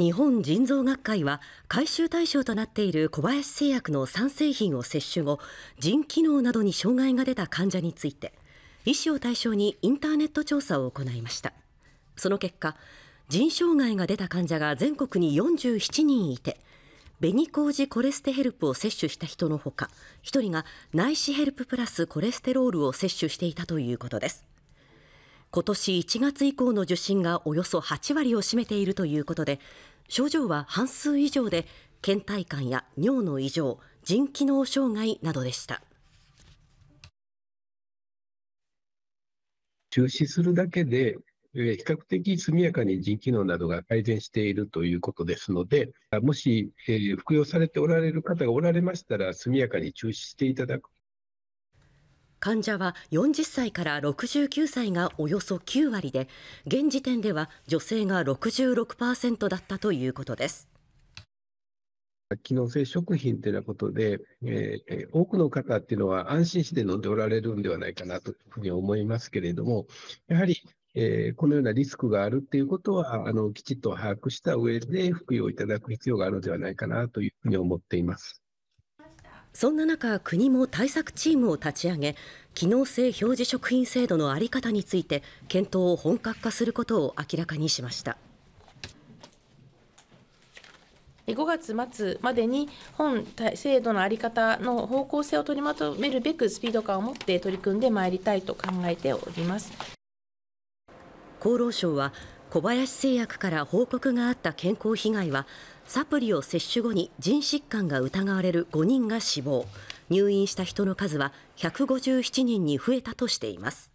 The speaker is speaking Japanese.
日本腎臓学会は回収対象となっている小林製薬の3製品を接種後腎機能などに障害が出た患者について医師を対象にインターネット調査を行いましたその結果腎障害が出た患者が全国に47人いて紅麹コレステヘルプを摂取した人のほか1人が内視ヘルププラスコレステロールを摂取していたということです今年1月以降の受診がおよそ8割を占めているということで症状は半数以上で倦怠感や尿の異常腎機能障害などでした中止するだけで比較的速やかに腎機能などが改善しているということですので、もし、え服用されておられる方がおられましたら、速やかに中止していただく患者は40歳から69歳がおよそ9割で現時点では女性が66%だったということです機能性食品というようなことで、えー、多くの方っていうのは安心して飲んでおられるんではないかなというふうに思いますけれども、やはり、えー、このようなリスクがあるっていうことは、あの、きちっと把握した上で服用いただく必要があるのではないかなというふうに思っています。そんな中国も対策チームを立ち上げ機能性表示食品制度の在り方について検討を本格化することを明らかにしました5月末までに本制度の在り方の方向性を取りまとめるべくスピード感を持って取り組んでまいりたいと考えております厚労省は小林製薬から報告があった健康被害はサプリを接種後に腎疾患が疑われる5人が死亡入院した人の数は157人に増えたとしています